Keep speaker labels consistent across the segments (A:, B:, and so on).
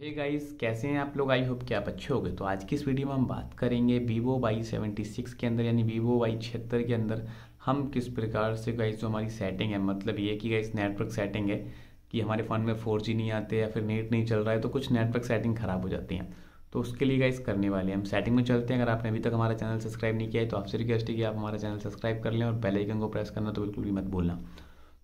A: हे hey guys कैसे हैं आप लोग आई होप कि आप अच्छे हो तो आज की इस वीडियो में हम बात करेंगे वीवो वाई सेवेंटी सिक्स के अंदर यानी वीवो वाई छिहत्तर के अंदर हम किस प्रकार से गाइस जो हमारी सेटिंग है मतलब ये कि गाइस नेटवर्क सेटिंग है कि हमारे फ़ोन में फोर जी नहीं आते या फिर नेट नहीं चल रहा है तो कुछ नेटवर्क सेटिंग ख़राब हो जाती हैं तो उसके लिए गाइस करने वाले हैं हम सेटिंग में चलते हैं अगर आपने अभी तक हमारा चैनल सब्सक्राइब नहीं किया है तो आपसे रिक्वेस्ट है कि आप हमारा चैनल सब्सक्राइब कर लें और बेल आइकन को प्रेस करना तो बिल्कुल भी मत बोलना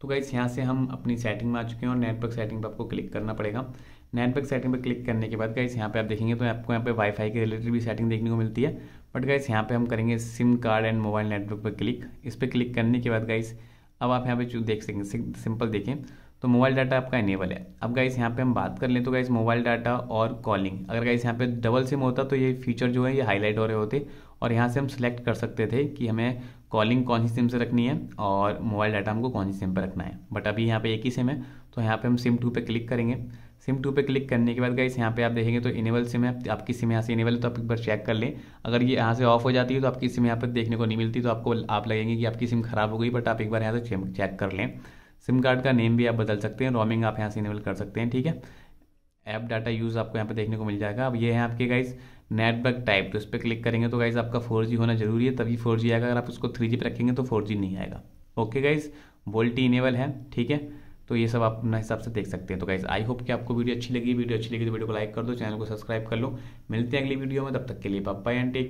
A: तो गाइस यहाँ से हम अपनी सेटिंग में आ चुके हैं और नेटवर्क सेटिंग पर आपको क्लिक करना पड़ेगा नेटवर्क सेटिंग पर क्लिक करने के बाद गाइस यहाँ पे आप देखेंगे तो आपको यहाँ पे वाईफाई के रिलेटेड भी सेटिंग देखने को मिलती है बट गाइस यहाँ पे हम करेंगे SIM card and mobile network पर क्लिक इस पर क्लिक करने के बाद गाइस अब आप यहाँ पे देख सकेंगे सिंपल देखें तो मोबाइल डाटा आपका इनेबल है अब गाइस यहाँ पे हम बात कर लें तो गाइस मोबाइल डाटा और कॉलिंग अगर गाइस यहाँ पे डबल सिम होता तो ये फीचर जो है ये हाईलाइट हो रहे होते और यहाँ से हम सिलेक्ट कर सकते थे कि हमें कॉलिंग कौन सी सिम से रखनी है और मोबाइल डाटा हमको कौन सी सिम पर रखना है बट अभी यहाँ पे एक ही सिम है तो यहाँ पे हम सिम टू पे क्लिक करेंगे सिम टू पे क्लिक करने के बाद गाइस यहाँ पे आप देखेंगे तो इनेबल सिम है आपकी सिम यहाँ से इनेबल है तो आप एक बार चेक कर लें अगर ये यहाँ से ऑफ हो जाती है तो आपकी सिम यहाँ पर देखने को नहीं मिलती तो आपको आप लगेंगे कि आपकी सिम खराब हो गई बट आप एक बार यहाँ से चेक कर लें सिम कार्ड का नेम भी आप बदल सकते हैं रोमिंग आप यहाँ से इनेबल कर सकते हैं ठीक है ऐप डाटा यूज़ आपको यहाँ पे देखने को मिल जाएगा अब ये है आपके गाइज नेटवर्क टाइप तो इस पर क्लिक करेंगे तो गाइज आपका फोर जी होना जरूरी है तभी फोर जी आएगा अगर आप उसको थ्री जी पर रखेंगे तो फोर जी नहीं आएगा ओके गाइज वोल्टी इनेबल है ठीक है तो ये सब आप अपने हिसाब से देख सकते हैं तो गाइज आई होप कि आपको वीडियो अच्छी लगी वीडियो अच्छी लगी तो वीडियो को लाइक कर दो चैनल को सब्सक्राइब कर लो मिलते हैं अगली वीडियो में तब तक के लिए पापा एंड टेक